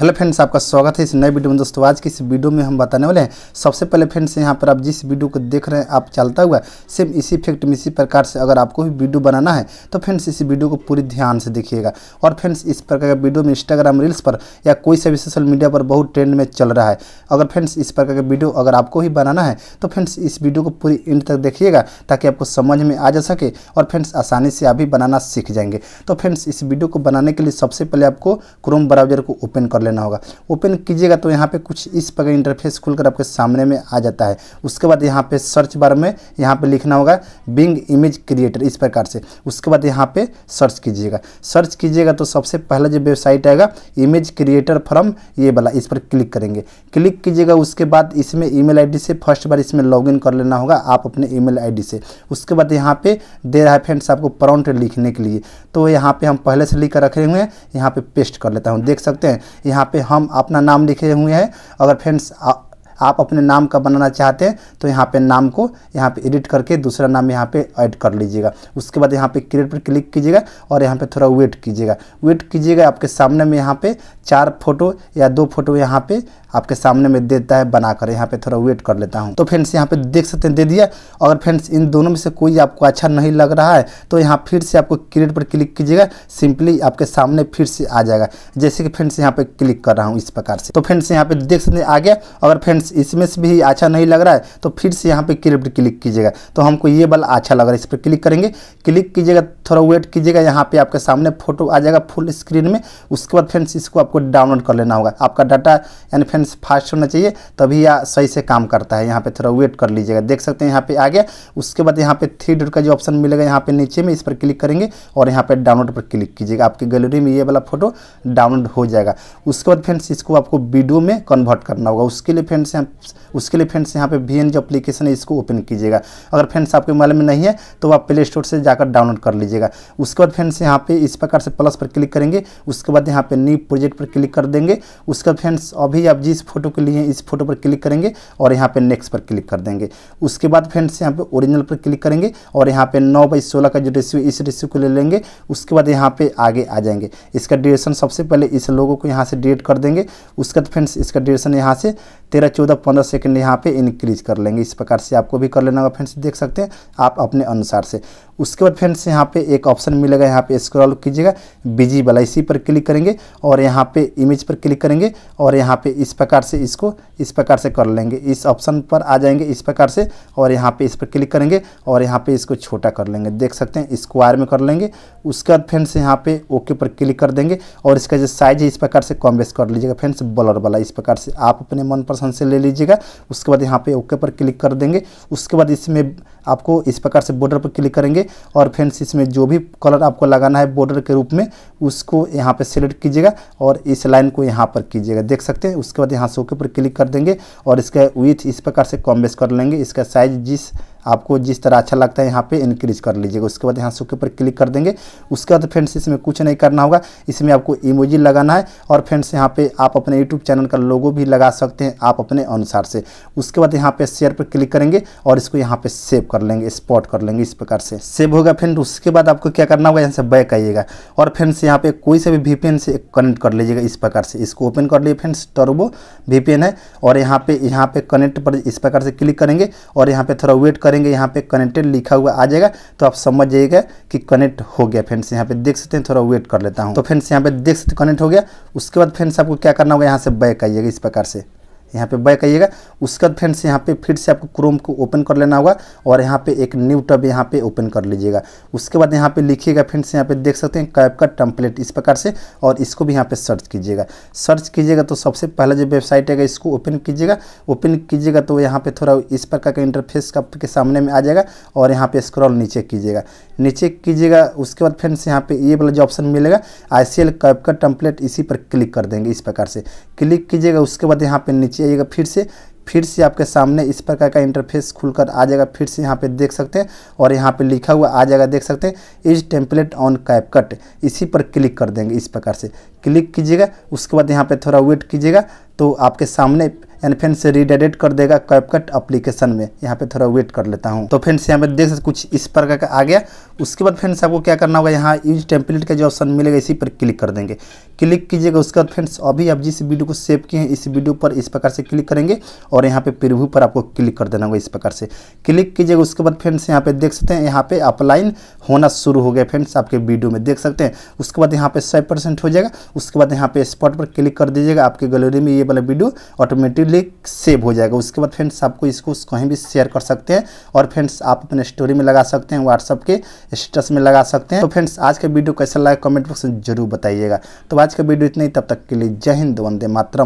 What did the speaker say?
hello friends आपका स्वागत है इस नए वीडियो में दोस्तों आज की इस वीडियो में हम बताने वाले हैं सबसे पहले फ्रेंड्स यहाँ पर आप जिस वीडियो को देख रहे हैं आप चलता हुआ सेम इसी इफेक्ट में इसी प्रकार से अगर आपको भी वीडियो बनाना है तो फ्रेंड्स इस वीडियो को पूरी ध्यान से देखिएगा और फ्रेंड्स इस प्रकार का वीडियो में इंस्टाग्राम रील्स पर या कोई सा भी सोशल मीडिया पर बहुत ट्रेंड में चल रहा है अगर फ्रेंड्स इस प्रकार का वीडियो अगर आपको ही बनाना है तो फ्रेंड्स इस वीडियो को पूरी एंड तक देखिएगा ताकि आपको समझ में आ जा सके और फ्रेंड्स आसानी से आप भी बनाना सीख जाएंगे तो फ्रेंड्स इस वीडियो को बनाने के लिए सबसे पहले आपको क्रोम ब्राउजर को ओपन कर लेना होगा ओपन कीजिएगा तो यहाँ पे कुछ इस प्रकार इंटरफेस खुलकर आपके सामने में आ जाता है उसके बाद यहाँ पे सर्च बार में यहाँ पे लिखना होगा बिंग इमेज क्रिएटर इस प्रकार से उसके बाद यहाँ पे सर्च कीजिएगा सर्च कीजिएगा तो सबसे पहला जो वेबसाइट आएगा इमेज क्रिएटर फ्रॉम ये वाला इस पर क्लिक करेंगे क्लिक कीजिएगा उसके बाद इसमें ई मेल से फर्स्ट बार इसमें लॉग कर लेना होगा आप अपने ई मेल से उसके बाद यहाँ पे दे रहा है फ्रेंड्स आपको प्रॉन्ट लिखने के लिए तो यहाँ पे हम पहले से लिख कर रखे हुए हैं यहाँ पे पेस्ट कर लेता हूँ देख सकते हैं यहाँ पे हम अपना नाम लिखे हुए हैं अगर फ्रेंड्स आप अपने नाम का बनाना चाहते हैं तो यहाँ पे नाम को यहाँ पे एडिट करके दूसरा नाम यहाँ पे ऐड कर लीजिएगा उसके बाद यहाँ पे क्रिएट पर क्लिक कीजिएगा और यहाँ पे थोड़ा वेट कीजिएगा वेट कीजिएगा आपके सामने में यहाँ पे चार फोटो या दो फोटो यहाँ पे आपके सामने में देता है बनाकर यहाँ पे थोड़ा वेट कर लेता हूँ तो फ्रेंड्स यहाँ पे देख सकते हैं दे दिया अगर फ्रेंड्स इन दोनों में से कोई आपको अच्छा नहीं लग रहा है तो यहाँ फिर से आपको क्रिएट पर क्लिक कीजिएगा सिंपली आपके सामने फिर से आ जाएगा जैसे कि फ्रेंड्स यहाँ पे क्लिक कर रहा हूँ इस प्रकार से तो फ्रेंड्स यहाँ पे देख सकते हैं आ गया अगर फ्रेंड्स इस इसमें से भी अच्छा नहीं लग रहा है तो फिर से यहाँ पे क्लिप क्लिक कीजिएगा तो हमको ये वाला अच्छा लग रहा है इस पर क्लिक करेंगे क्लिक कीजिएगा थोड़ा वेट कीजिएगा यहाँ पे आपके सामने फोटो आ जाएगा फुल स्क्रीन में उसके बाद फ्रेंड्स इसको आपको डाउनलोड कर लेना होगा आपका डाटा यानी फ्रेंड्स फास्ट होना चाहिए तभी यह सही से काम करता है यहाँ पर थोड़ा वेट कर लीजिएगा देख सकते हैं यहाँ पर आ गया उसके बाद यहाँ पर थ्री डॉट का जो ऑप्शन मिलेगा यहाँ पे नीचे में इस पर क्लिक करेंगे और यहाँ पर डाउनलोड पर क्लिक कीजिएगा आपकी गैलरी में ये वाला फोटो डाउनलोड हो जाएगा उसके बाद फ्रेंड्स इसको आपको वीडियो में कन्वर्ट करना होगा उसके लिए फ्रेंड्स फ्रेंड्स उसके लिए फ्रेंड्स यहाँ पे वी जो अपलीकेशन है इसको ओपन कीजिएगा अगर फ्रेंड्स आपके मोबाइल में नहीं है तो आप प्ले स्टोर से जाकर डाउनलोड कर लीजिएगा उसके बाद फ्रेंड्स यहाँ पे इस प्रकार से प्लस पर क्लिक करेंगे उसके बाद यहाँ पे न्यू प्रोजेक्ट पर क्लिक कर देंगे उसके बाद फ्रेंड्स अभी आप जिस फोटो के लिए इस फोटो पर क्लिक करेंगे और यहाँ पे नेक्स्ट पर क्लिक कर देंगे उसके बाद फ्रेंड्स यहाँ पे ओरिजिनल पर क्लिक करेंगे और यहाँ पे नौ बाई सोलह का जो रेसियो इस रेसियो को ले लेंगे उसके बाद यहाँ पे आगे आ जाएंगे इसका ड्यूरेशन सबसे पहले इस लोगों को यहाँ से डिलीट कर देंगे उसके बाद फ्रेंड्स इसका ड्यूरेशन यहाँ से तेरह टू द पंद्रह सेकेंड यहाँ पे इंक्रीज कर लेंगे इस प्रकार से आपको भी कर लेना होगा फ्रेंड्स देख सकते हैं आप अपने अनुसार से उसके बाद फ्रेंड्स यहाँ पे एक ऑप्शन मिलेगा यहाँ पे स्क्रॉल कीजिएगा बिजी वाला इसी पर क्लिक करेंगे और यहाँ पे इमेज पर क्लिक करेंगे और यहाँ पे इस प्रकार से इसको इस प्रकार से कर लेंगे इस ऑप्शन पर आ जाएंगे इस प्रकार से और यहाँ पे इस पर क्लिक करेंगे और यहाँ पे इसको छोटा कर लेंगे देख सकते हैं स्क्वायर में कर लेंगे उसके बाद फ्रेंड्स यहाँ पे ओके पर क्लिक कर देंगे और इसका जो साइज है इस प्रकार से कॉम्बेस कर लीजिएगा फ्रेंड्स बलर वाला इस प्रकार से आप अपने मनपसंद से ले लीजिएगा उसके बाद यहाँ पे ओके पर क्लिक कर देंगे उसके बाद इसमें आपको इस प्रकार से बॉर्डर पर क्लिक करेंगे और फ्रेंड्स इसमें जो भी कलर आपको लगाना है बॉर्डर के रूप में उसको यहाँ पर सेलेक्ट कीजिएगा और इस लाइन को यहाँ पर कीजिएगा देख सकते हैं उसके बाद यहाँ से ओके पर क्लिक कर देंगे और इसका विथ इस प्रकार से कॉम्बेस कर लेंगे इसका साइज जिस आपको जिस तरह अच्छा लगता है यहाँ पे इंक्रीज कर लीजिएगा उसके बाद यहाँ से ऊपर क्लिक कर देंगे उसके बाद फ्रेंड्स इसमें कुछ नहीं करना होगा इसमें आपको इमोजी लगाना है और फ्रेंड्स यहाँ पे आप अपने यूट्यूब चैनल का लोगो भी लगा सकते हैं आप अपने अनुसार से उसके बाद यहाँ पे शेयर पर क्लिक करेंगे और इसको यहाँ पर सेव कर लेंगे स्पॉट कर लेंगे इस प्रकार से सेव होगा फ्रेंड उसके बाद आपको क्या करना होगा यहाँ से बैक आइएगा और फ्रेंड्स यहाँ पे कोई से भी वी से कनेक्ट कर लीजिएगा इस प्रकार से इसको ओपन कर लिए फ्रेंड्स टर्बो वी है और यहाँ पे यहाँ पे कनेक्ट पर इस प्रकार से क्लिक करेंगे और यहाँ पे थोड़ा वेट करेंगे यहाँ पे कनेक्टेड लिखा हुआ आ जाएगा तो आप समझ जाइएगा कि कनेक्ट हो गया फ्रेंड्स यहाँ पे देख सकते हैं थोड़ा वेट कर लेता हूँ तो फ्रेंड्स यहाँ पे देख सकते कनेक्ट हो गया उसके बाद फ्रेंड्स आपको क्या करना होगा यहाँ से बैक आइएगा इस प्रकार से यहाँ पे बैक आइएगा उसके बाद फ्रेंड्स यहाँ पे फिर से आपको क्रोम को ओपन कर लेना होगा और यहाँ पे एक न्यू टब यहाँ पे ओपन कर लीजिएगा उसके बाद यहाँ पे लिखिएगा फ्रेंड्स यहाँ पे देख सकते हैं कैप का टम्पलेट इस प्रकार से और इसको भी यहाँ पे सर्च कीजिएगा सर्च कीजिएगा तो सबसे पहला जो वेबसाइट है इसको ओपन कीजिएगा ओपन कीजिएगा तो यहाँ पर थोड़ा इस प्रकार का इंटरफेस आपके सामने में आ जाएगा और यहाँ पर स्क्रॉल नीचे कीजिएगा नीचे कीजिएगा उसके बाद फ्रेंड्स यहाँ पे ये वाला जो ऑप्शन मिलेगा आई सी कैप का टम्पलेट इसी पर क्लिक कर देंगे इस प्रकार से क्लिक कीजिएगा उसके बाद यहाँ पे नीचे आइएगा फिर से फिर से आपके सामने इस प्रकार का इंटरफेस खुलकर आ जाएगा फिर से यहाँ पे देख सकते हैं और यहाँ पे लिखा हुआ आ जाएगा देख सकते हैं इज टेम्पलेट ऑन कैपकट इसी पर क्लिक कर देंगे इस प्रकार से क्लिक कीजिएगा उसके बाद यहाँ पे थोड़ा वेट कीजिएगा तो आपके सामने एंड फिर से रिडायरेक्ट कर देगा कैपकट अप्लीकेशन में यहाँ पे थोड़ा वेट कर लेता हूँ तो से यहाँ पे देख सकते कुछ इस प्रकार का आ गया उसके बाद फ्रेंड्स आपको क्या करना होगा यहाँ यूज टेम्पलेट का जो ऑप्शन मिलेगा इसी पर क्लिक कर देंगे क्लिक कीजिएगा उसके बाद फ्रेंड्स अभी आप जिस वीडियो को सेव किए हैं इस वीडियो पर इस प्रकार से क्लिक करेंगे और यहाँ पे प्रिव्यू पर आपको क्लिक कर देना होगा इस प्रकार से क्लिक कीजिएगा उसके बाद फ्रेंड्स यहाँ पे देख सकते हैं यहाँ पे अपलाइन होना शुरू हो गया फ्रेंड्स आपके वीडियो में देख सकते हैं उसके बाद यहाँ पे सौ हो जाएगा उसके बाद यहाँ पे स्पॉट पर क्लिक कर दीजिएगा आपके गैलरी में ये वाला वीडियो ऑटोमेटिकली पब्लिक सेव हो जाएगा उसके बाद फ्रेंड्स आपको इसको कहीं भी शेयर कर सकते हैं और फ्रेंड्स आप अपने स्टोरी में लगा सकते हैं व्हाट्सअप के स्टेटस में लगा सकते हैं तो फ्रेंड्स आज का वीडियो कैसा लगा कमेंट बॉक्स में जरूर बताइएगा तो आज का वीडियो इतना ही तब तक के लिए जय हिंद वंदे मातरम